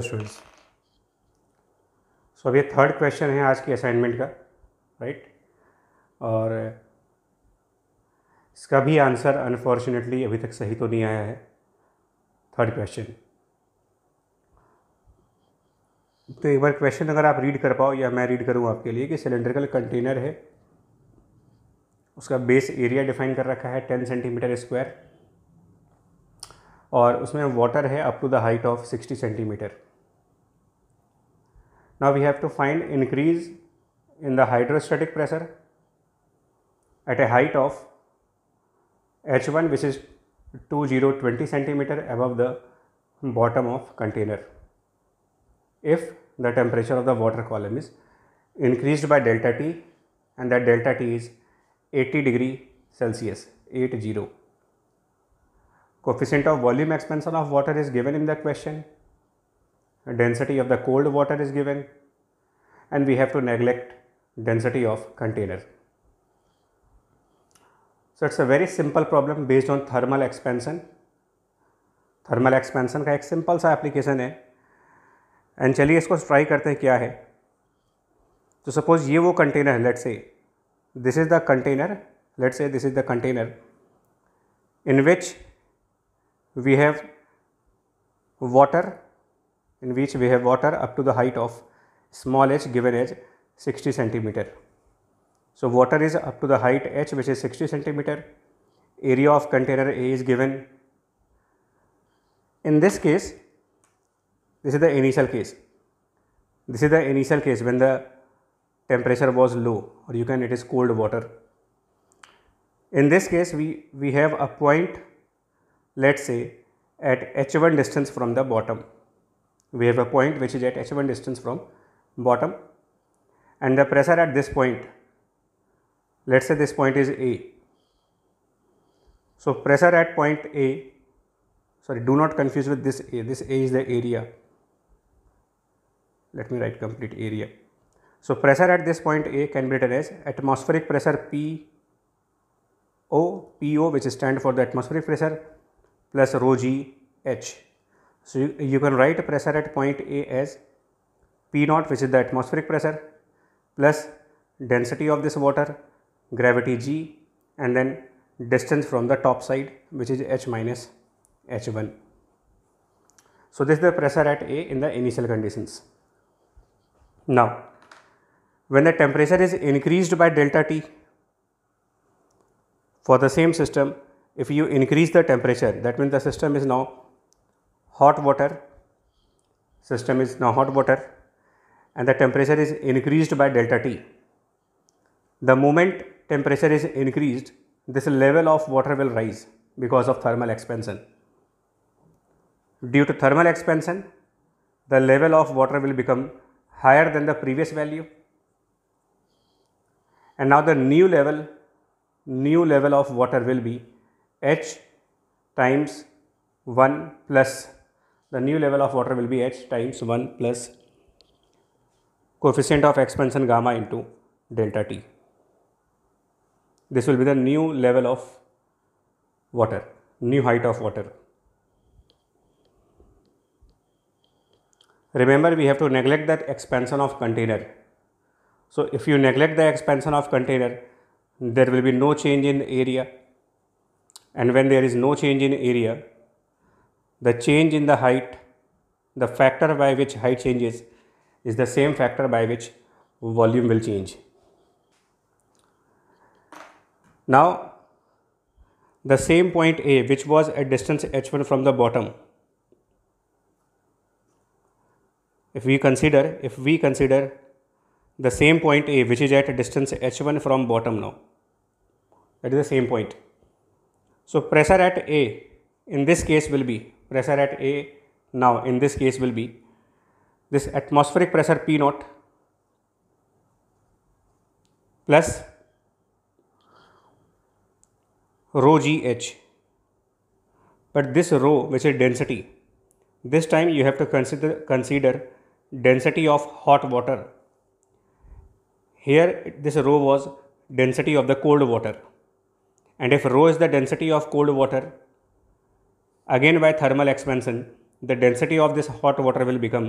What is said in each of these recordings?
Students so अब ये third question है आज की असाइनमेंट का राइट right? और इसका भी आंसर अनफॉर्चुनेटली अभी तक सही तो नहीं आया है थर्ड क्वेश्चन तो एक बार क्वेश्चन अगर आप रीड कर पाओ या मैं रीड करूँ आपके लिए कि सिलेंड्रिकल कंटेनर है उसका बेस एरिया डिफाइन कर रखा है टेन सेंटीमीटर स्क्वायर और उसमें water up to the height of ऑफ 60 centimetre now we have to find increase in the hydrostatic pressure at a height of H one which is two zero twenty centimetre above the bottom of container if the temperature of the water column is increase by delta T and that delta T is eighty degree Celsius at zero Coefficient of volume expansion of water is given in the question. Density of the cold water is given and we have to neglect density of container. So it's a very simple problem based on thermal expansion. Thermal expansion का एक simple सा application है and चलिए इसको try करते हैं क्या है तो suppose ye wo container hai let's say this is the container let's say this is the container in which we have water in which we have water up to the height of small h given h 60 centimeter. So, water is up to the height h which is 60 centimeter, area of container A is given. In this case, this is the initial case. This is the initial case when the temperature was low or you can it is cold water. In this case, we, we have a point let's say at h1 distance from the bottom. We have a point which is at h1 distance from bottom and the pressure at this point, let's say this point is A. So, pressure at point A, sorry do not confuse with this A, this A is the area, let me write complete area. So, pressure at this point A can be written as atmospheric pressure P O P O which is stand for the atmospheric pressure plus rho g h. So, you, you can write pressure at point A as P naught which is the atmospheric pressure plus density of this water, gravity g and then distance from the top side which is h minus h1. So, this is the pressure at A in the initial conditions. Now, when the temperature is increased by delta T for the same system, if you increase the temperature that means the system is now hot water system is now hot water and the temperature is increased by delta T. The moment temperature is increased this level of water will rise because of thermal expansion. Due to thermal expansion the level of water will become higher than the previous value and now the new level new level of water will be H times 1 plus the new level of water will be H times 1 plus coefficient of expansion gamma into delta T. This will be the new level of water, new height of water. Remember we have to neglect that expansion of container. So if you neglect the expansion of container, there will be no change in area and when there is no change in area, the change in the height, the factor by which height changes is the same factor by which volume will change. Now, the same point A which was at distance h1 from the bottom, if we consider, if we consider the same point A which is at distance h1 from bottom now, that is the same point. So pressure at A in this case will be pressure at A now in this case will be this atmospheric pressure P naught plus rho g h but this rho which is density this time you have to consider consider density of hot water here this rho was density of the cold water and if rho is the density of cold water, again by thermal expansion, the density of this hot water will become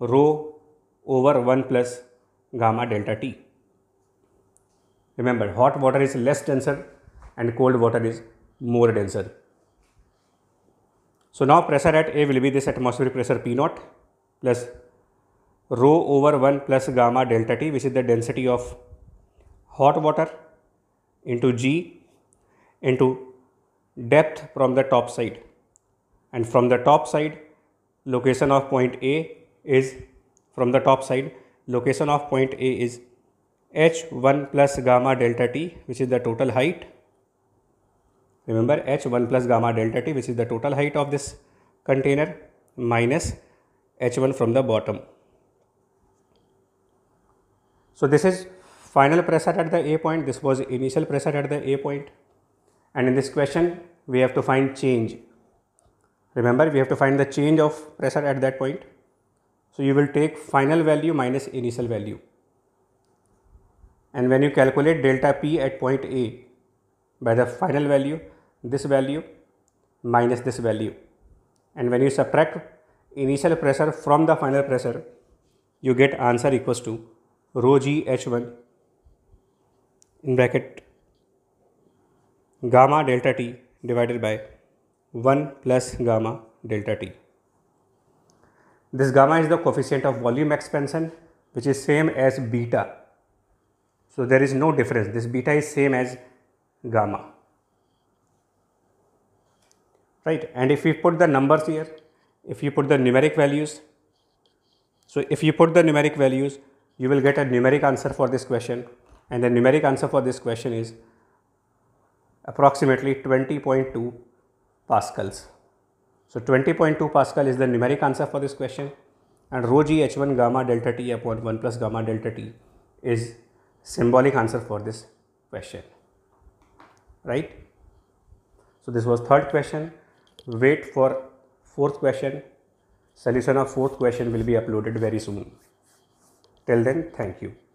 rho over 1 plus gamma delta T. Remember, hot water is less denser and cold water is more denser. So now pressure at A will be this atmospheric pressure P naught plus rho over 1 plus gamma delta T which is the density of hot water into G into depth from the top side and from the top side location of point A is from the top side location of point A is h1 plus gamma delta t which is the total height remember h1 plus gamma delta t which is the total height of this container minus h1 from the bottom so this is final pressure at the A point, this was initial pressure at the A point and in this question we have to find change. Remember we have to find the change of pressure at that point. So you will take final value minus initial value. And when you calculate delta P at point A by the final value, this value minus this value. And when you subtract initial pressure from the final pressure, you get answer equals to rho g h1 in bracket gamma delta t divided by 1 plus gamma delta t. This gamma is the coefficient of volume expansion which is same as beta. So, there is no difference this beta is same as gamma right and if we put the numbers here if you put the numeric values so if you put the numeric values you will get a numeric answer for this question and the numeric answer for this question is approximately 20.2 pascals. So 20.2 pascal is the numeric answer for this question and rho g h1 gamma delta t upon 1 plus gamma delta t is symbolic answer for this question, right. So this was third question, wait for fourth question, solution of fourth question will be uploaded very soon. Till then, thank you.